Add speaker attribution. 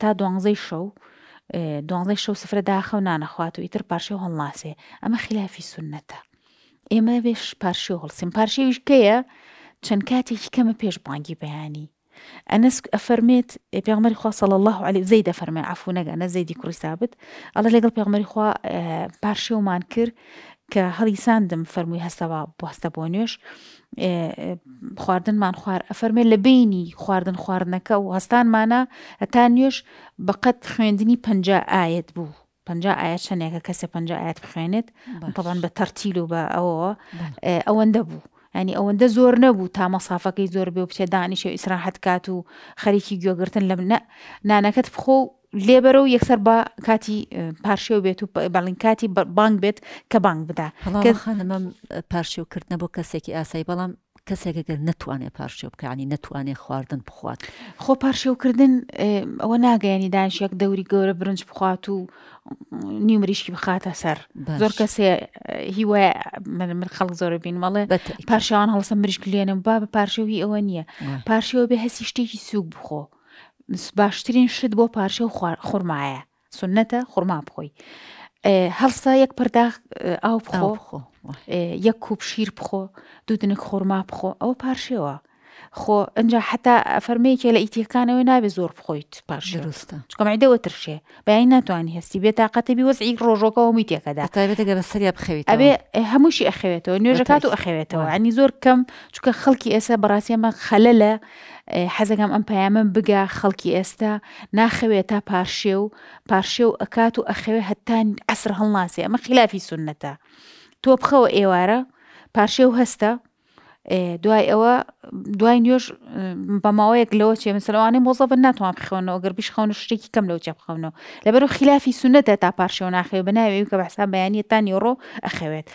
Speaker 1: تا دوانزەی شەو اه، دوانزەی شەو سفرە داخەو نانەخوات و ئیتر پارشێ هەڵناسێ ئەمە خلافی سونەتە ئێمە بێش پارشی هەڵسیم پارشێویش کەیە چەند کاتێکی کەمە پێشبانگی بەیانی ئەنس ئەفەرمێت اه، پێغمەری خوا صلى الله عليه زەی دەفەرمێ عفو نەگە نە زەیدی کوڕی سابت ئەڵە لەگەڵ پێغمەری خوا اه، پارشێومان کرد کە هەڵی ساندم فەرمووی هەستەوە بۆستە بۆ نوێش خواردنمان خوار ئەفەرمێ لە بینی خواردن خواردنەکە و هەستانمانە تا نوێش بەقەت خوێندنی پنج ئاەت بوو پنج ئاەت شەنێکە کەسێ پنج ئاەت بخوێنێت پڵان بە تەرتیل و بە ئەوەوە ئەوەندە بوو. ینی ئەوەندە زۆر نەبوو تا مەسافەکەی زۆر بێ و بچێ دانیشە ئیسراحەت کات و خەریکی گوێگرتن لە منە نانەکەت بخۆ لێبەرە و یەکسەر بە کاتی پارشێو بێت و بەڵین کاتی بانگ بێت کە بانگ بدا خانمەم پارشێوکردنە بۆ کەسێکی ئاسایی بەڵام کەسێکگەر نتوانێت پارشێو بکانی نتوانێت خواردن بخوات خۆ پارشێوکردن ئەوە ناگەیانی دانشێک دەوری گەورە برنج بخوات و نیمریشکی بخاتە سەر زۆر کەسێ هیوای من خەڵ زۆرە بین مەڵێ پارشەوان هەڵسە مریشک لێنم با بە پارشێوی ئەوە نییە پارشێوە بێ هەسی شتێکی سوک بخۆ. باشترین شت بۆ پارچە و خورمایە سنەتە خورما بخۆی هەڵسا یەک پرداخ ئاو بخۆ یەک کوب شیر بخۆ دوودنک خورما بخۆ ئەوە پارشێەوە خۆ ئەجا حتا فەرمەیەکێ لە ئیتیەکانەوە نابێ زۆر بخۆیت پاش درستە چکەم عیدەوە ترشێ بەیان ناتوانانی هەستی بێت تااقەتەبی وەزعی ڕۆژۆکەوە میتێکەدا تابێتگە بە سەریا بخەوێت ئەبێ هەمووشی ئەخەوێتەوە نوێژەکات و ئەخەوێتەوە عنی زۆر کەم چکە خەڵکی ئێستا بەڕاستیەمە خەلە لە حەزەکەم ئەم پامە بگا خەڵکی ئێستا ناخەوێت تا پارشێ و پارشێ و ئەکات و ئەخەوێ هەتان ئەسر هەڵناسێ ئەمە خلافی سونەتە تۆ بخەوە ئێوارە پارشێ و هەستە دوای ئەوە دوای نوێژ بە ماوەیەک لەوە چێ مسلوانەی مۆزەبن ناتوان بخۆنەوە گەر بیش خەون شتێکی کەم لەو چێ بخەونەوە لەبەر و خلافی سونەتە تا پارشێ و ناخێ بەناوێ کە بەسا بەیانیتانی ڕۆ ئەخەوێت.